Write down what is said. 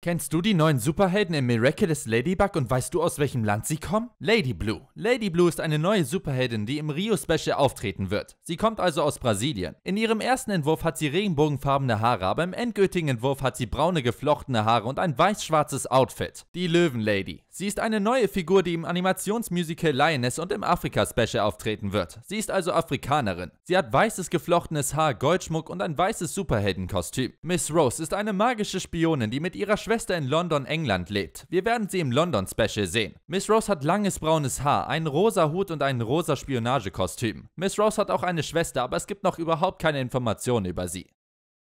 Kennst du die neuen Superhelden in Miraculous Ladybug und weißt du, aus welchem Land sie kommen? Lady Blue. Lady Blue ist eine neue Superheldin, die im Rio-Special auftreten wird. Sie kommt also aus Brasilien. In ihrem ersten Entwurf hat sie regenbogenfarbene Haare, aber im endgültigen Entwurf hat sie braune geflochtene Haare und ein weiß-schwarzes Outfit. Die Löwenlady. Sie ist eine neue Figur, die im Animationsmusical Lioness und im Afrika-Special auftreten wird. Sie ist also Afrikanerin. Sie hat weißes geflochtenes Haar, Goldschmuck und ein weißes Superheldenkostüm. Miss Rose ist eine magische Spionin, die mit ihrer Schwester in London, England lebt. Wir werden sie im London-Special sehen. Miss Rose hat langes braunes Haar, einen rosa Hut und ein rosa Spionagekostüm. Miss Rose hat auch eine Schwester, aber es gibt noch überhaupt keine Informationen über sie.